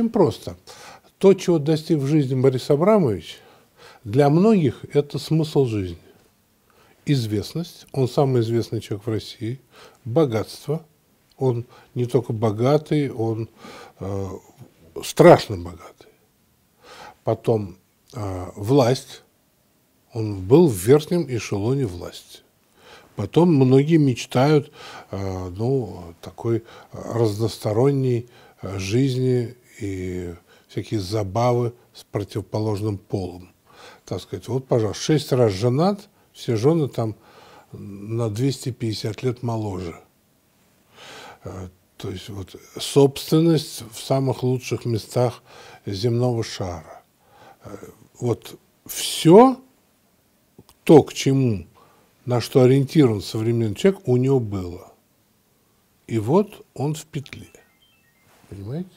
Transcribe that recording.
Очень просто. То, чего достиг в жизни Борис Абрамович, для многих это смысл жизни. Известность, он самый известный человек в России, богатство, он не только богатый, он э, страшно богатый. Потом э, власть, он был в верхнем эшелоне власти. Потом многие мечтают э, ну, такой разносторонней э, жизни и всякие забавы с противоположным полом. Так сказать, вот, пожалуйста, шесть раз женат, все жены там на 250 лет моложе. Э, то есть вот собственность в самых лучших местах земного шара. Э, вот все, то, к чему, на что ориентирован современный человек, у него было. И вот он в петле. Понимаете?